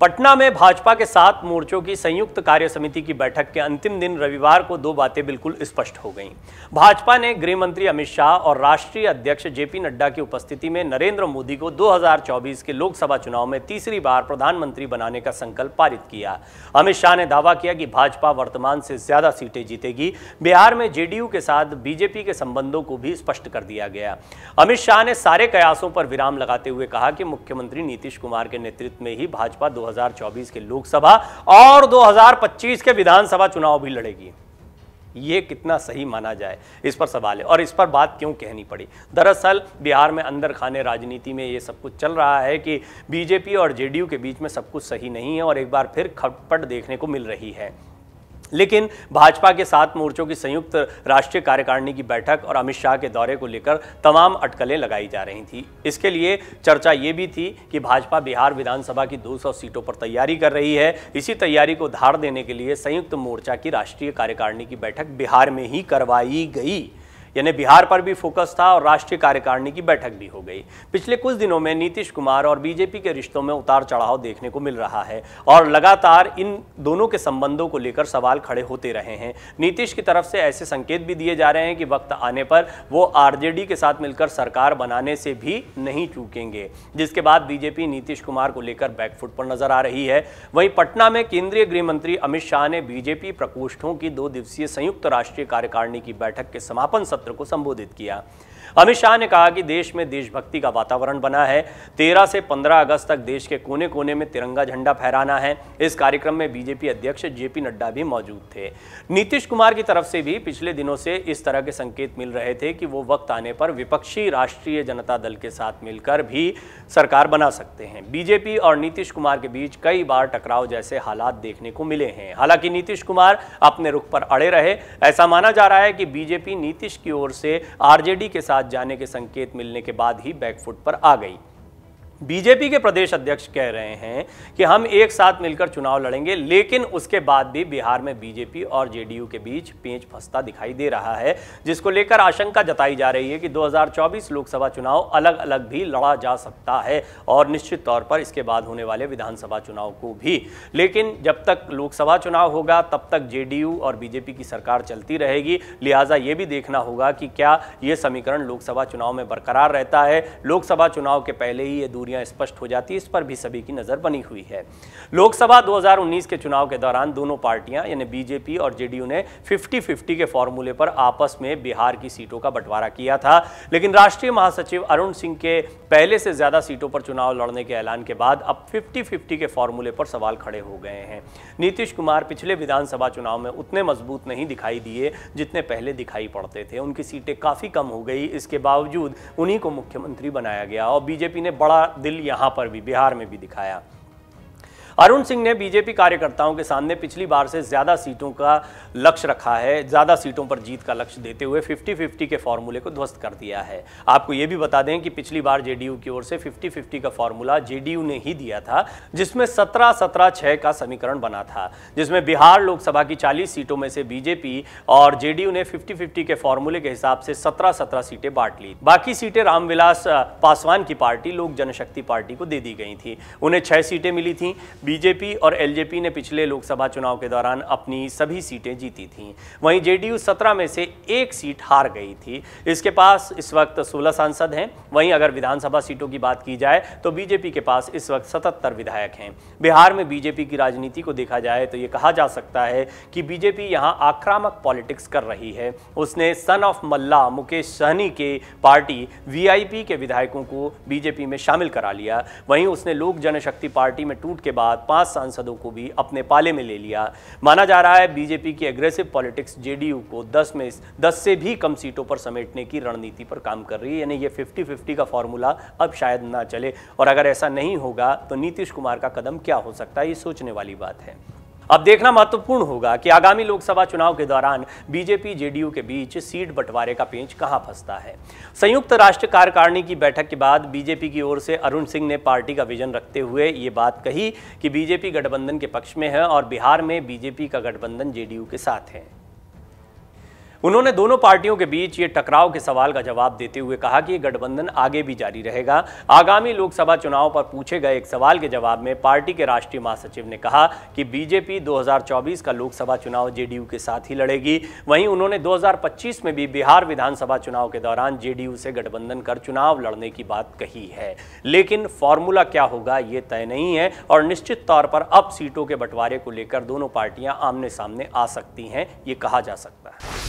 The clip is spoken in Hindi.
पटना में भाजपा के सात मोर्चों की संयुक्त कार्य समिति की बैठक के अंतिम दिन रविवार को दो बातें बिल्कुल स्पष्ट हो गईं। भाजपा ने गृह मंत्री अमित शाह और राष्ट्रीय अध्यक्ष जेपी नड्डा की उपस्थिति में नरेंद्र मोदी को 2024 के लोकसभा चुनाव में तीसरी बार प्रधानमंत्री बनाने का संकल्प पारित किया अमित शाह ने दावा किया कि भाजपा वर्तमान से ज्यादा सीटें जीतेगी बिहार में जेडीयू के साथ बीजेपी के संबंधों को भी स्पष्ट कर दिया गया अमित शाह ने सारे कयासों पर विराम लगाते हुए कहा कि मुख्यमंत्री नीतीश कुमार के नेतृत्व में ही भाजपा दो 2024 के लोकसभा और 2025 के विधानसभा चुनाव भी लड़ेगी ये कितना सही माना जाए इस पर सवाल है और इस पर बात क्यों कहनी पड़ी दरअसल बिहार में अंदर खाने राजनीति में ये सब कुछ चल रहा है कि बीजेपी और जेडीयू के बीच में सब कुछ सही नहीं है और एक बार फिर खटपट देखने को मिल रही है लेकिन भाजपा के सात मोर्चों की संयुक्त राष्ट्रीय कार्यकारिणी की बैठक और अमित शाह के दौरे को लेकर तमाम अटकलें लगाई जा रही थी इसके लिए चर्चा ये भी थी कि भाजपा बिहार विधानसभा की 200 सीटों पर तैयारी कर रही है इसी तैयारी को धार देने के लिए संयुक्त मोर्चा की राष्ट्रीय कार्यकारिणी की बैठक बिहार में ही करवाई गई यानी बिहार पर भी फोकस था और राष्ट्रीय कार्यकारिणी की बैठक भी हो गई पिछले कुछ दिनों में नीतीश कुमार और बीजेपी के रिश्तों में उतार चढ़ाव देखने को मिल रहा है और लगातार इन दोनों के संबंधों को लेकर सवाल खड़े होते रहे हैं नीतीश की तरफ से ऐसे संकेत भी दिए जा रहे हैं कि वक्त आने पर वो आर के साथ मिलकर सरकार बनाने से भी नहीं चूकेंगे जिसके बाद बीजेपी नीतीश कुमार को लेकर बैकफुट पर नजर आ रही है वहीं पटना में केंद्रीय गृह मंत्री अमित शाह ने बीजेपी प्रकोष्ठों की दो दिवसीय संयुक्त राष्ट्रीय कार्यकारिणी की बैठक के समापन सत्र पत्र को संबोधित किया अमित शाह ने कहा कि देश में देशभक्ति का वातावरण बना है तेरह से पंद्रह अगस्त तक देश के कोने कोने में तिरंगा झंडा फहराना है इस कार्यक्रम में बीजेपी अध्यक्ष जेपी नड्डा भी मौजूद थे नीतीश कुमार की तरफ से भी पिछले दिनों से इस तरह के संकेत मिल रहे थे कि वो वक्त आने पर विपक्षी राष्ट्रीय जनता दल के साथ मिलकर भी सरकार बना सकते हैं बीजेपी और नीतीश कुमार के बीच कई बार टकराव जैसे हालात देखने को मिले हैं हालांकि नीतीश कुमार अपने रुख पर अड़े रहे ऐसा माना जा रहा है कि बीजेपी नीतीश की ओर से आरजेडी के साथ साथ जाने के संकेत मिलने के बाद ही बैकफुट पर आ गई बीजेपी के प्रदेश अध्यक्ष कह रहे हैं कि हम एक साथ मिलकर चुनाव लड़ेंगे लेकिन उसके बाद भी बिहार में बीजेपी और जेडीयू के बीच पेंच फंसता दिखाई दे रहा है जिसको लेकर आशंका जताई जा रही है कि 2024 लोकसभा चुनाव अलग अलग भी लड़ा जा सकता है और निश्चित तौर पर इसके बाद होने वाले विधानसभा चुनाव को भी लेकिन जब तक लोकसभा चुनाव होगा तब तक जे और बीजेपी की सरकार चलती रहेगी लिहाजा ये भी देखना होगा कि क्या ये समीकरण लोकसभा चुनाव में बरकरार रहता है लोकसभा चुनाव के पहले ही ये दूरी दूरियां स्पष्ट हो जाती है इस पर भी सभी की नज़र बनी हुई है लोकसभा 2019 के चुनाव के दौरान दोनों पार्टियां यानी बीजेपी और जेडीयू ने 50-50 के फॉर्मूले पर आपस में बिहार की सीटों का बंटवारा किया था लेकिन राष्ट्रीय महासचिव अरुण सिंह के पहले से ज़्यादा सीटों पर चुनाव लड़ने के ऐलान के बाद अब फिफ्टी फिफ्टी के फॉर्मूले पर सवाल खड़े हो गए हैं नीतीश कुमार पिछले विधानसभा चुनाव में उतने मजबूत नहीं दिखाई दिए जितने पहले दिखाई पड़ते थे उनकी सीटें काफ़ी कम हो गई इसके बावजूद उन्हीं को मुख्यमंत्री बनाया गया और बीजेपी ने बड़ा दिल यहाँ पर भी बिहार में भी दिखाया अरुण सिंह ने बीजेपी कार्यकर्ताओं के सामने पिछली बार से ज़्यादा सीटों का लक्ष्य रखा है ज़्यादा सीटों पर जीत का लक्ष्य देते हुए 50-50 के फॉर्मूले को ध्वस्त कर दिया है आपको यह भी बता दें कि पिछली बार जेडीयू की ओर से 50-50 का फॉर्मूला जेडीयू ने ही दिया था जिसमें सत्रह सत्रह छह का समीकरण बना था जिसमें बिहार लोकसभा की चालीस सीटों में से बीजेपी और जेडीयू ने फिफ्टी फिफ्टी के फॉर्मूले के हिसाब से सत्रह सत्रह सीटें बांट ली बाकी सीटें रामविलास पासवान की पार्टी लोक जनशक्ति पार्टी को दे दी गई थी उन्हें छह सीटें मिली थी बीजेपी और एलजेपी ने पिछले लोकसभा चुनाव के दौरान अपनी सभी सीटें जीती थीं वहीं जेडीयू 17 में से एक सीट हार गई थी इसके पास इस वक्त 16 सांसद हैं वहीं अगर विधानसभा सीटों की बात की जाए तो बीजेपी के पास इस वक्त सतहत्तर विधायक हैं बिहार में बीजेपी की राजनीति को देखा जाए तो ये कहा जा सकता है कि बीजेपी यहाँ आक्रामक पॉलिटिक्स कर रही है उसने सन ऑफ मल्ला मुकेश सहनी के पार्टी वीआईपी के विधायकों को बीजेपी में शामिल करा लिया वहीं उसने लोक जनशक्ति पार्टी में टूट के बाद साथ पांच सांसदों को भी अपने पाले में ले लिया माना जा रहा है बीजेपी की एग्रेसिव पॉलिटिक्स जेडीयू को 10 में 10 से भी कम सीटों पर समेटने की रणनीति पर काम कर रही है यानी ये 50-50 का फॉर्मूला अब शायद ना चले और अगर ऐसा नहीं होगा तो नीतीश कुमार का कदम क्या हो सकता है ये सोचने वाली बात है अब देखना महत्वपूर्ण होगा कि आगामी लोकसभा चुनाव के दौरान बीजेपी जेडीयू के बीच सीट बंटवारे का पेंच कहां फंसता है संयुक्त राष्ट्र कार्यकारिणी की बैठक के बाद बीजेपी की ओर से अरुण सिंह ने पार्टी का विजन रखते हुए ये बात कही कि बीजेपी गठबंधन के पक्ष में है और बिहार में बीजेपी का गठबंधन जेडीयू के साथ है उन्होंने दोनों पार्टियों के बीच ये टकराव के सवाल का जवाब देते हुए कहा कि गठबंधन आगे भी जारी रहेगा आगामी लोकसभा चुनाव पर पूछे गए एक सवाल के जवाब में पार्टी के राष्ट्रीय महासचिव ने कहा कि बीजेपी 2024 का लोकसभा चुनाव जेडीयू के साथ ही लड़ेगी वहीं उन्होंने 2025 में भी बिहार विधानसभा चुनाव के दौरान जे से गठबंधन कर चुनाव लड़ने की बात कही है लेकिन फॉर्मूला क्या होगा ये तय नहीं है और निश्चित तौर पर अब सीटों के बंटवारे को लेकर दोनों पार्टियां आमने सामने आ सकती हैं ये कहा जा सकता है